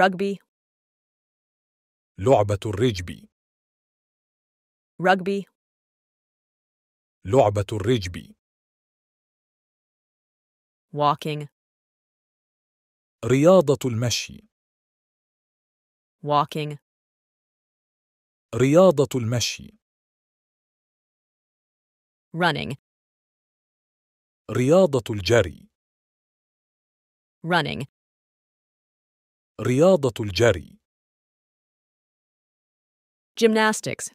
rugby لعبة الرجبي rugby لعبة الرجبي walking رياضة المشي walking رياضة المشي running رياضة الجري running رياضة الجري gymnastics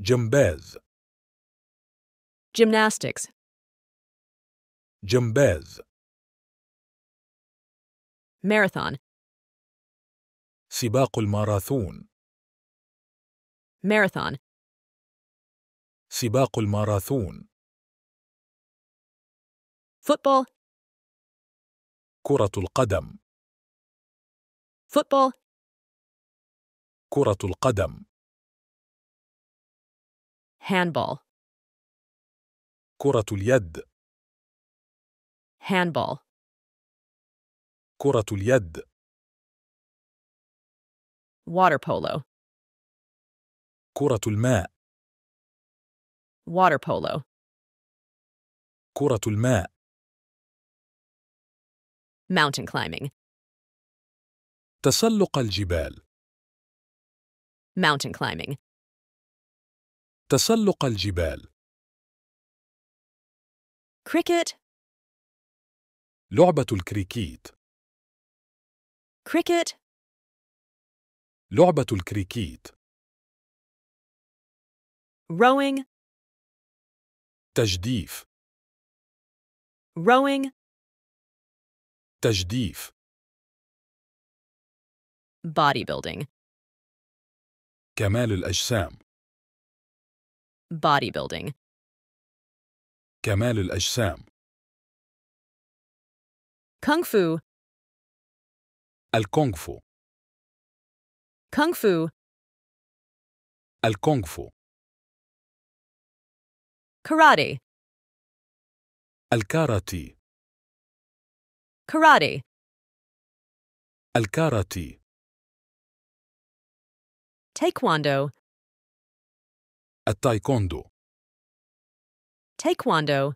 جمباز gymnastics جمباز marathon سباق الماراثون marathon سباق الماراثون football كرة القدم Football. كرة القدم. Handball. كرة اليد. Handball. كرة اليد. Water polo. كرة الماء. Water polo. كرة الماء. Mountain climbing. تسلق الجبال Mountain climbing تسلق الجبال Cricket لعبة الكريكيت Cricket لعبة الكريكيت Rowing تجديف Rowing تجديف bodybuilding كمال الأجسام bodybuilding كمال الأجسام kung fu الكونغ فو kung fu الكونغ فو karate الكاراتي karate الكاراتي Taekwondo. Taekwondo. Taekwondo.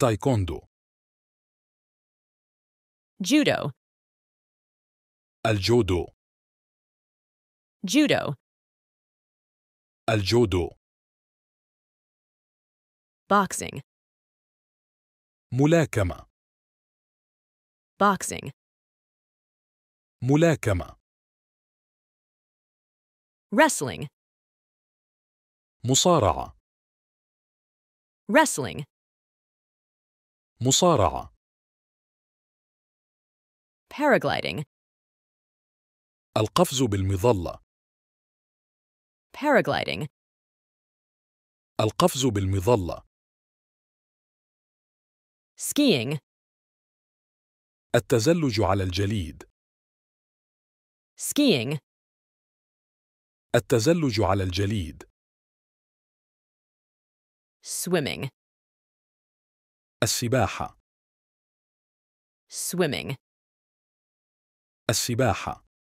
Taekwondo. Judo. Al-Jodo. Judo. Al-Jodo. Boxing. Mulakama. Boxing. Mulakama. wrestling مصارعة wrestling مصارعة paragliding القفز بالمظلة paragliding القفز بالمظلة skiing التزلج على الجليد skiing التزلج على الجليد swimming السباحة swimming السباحة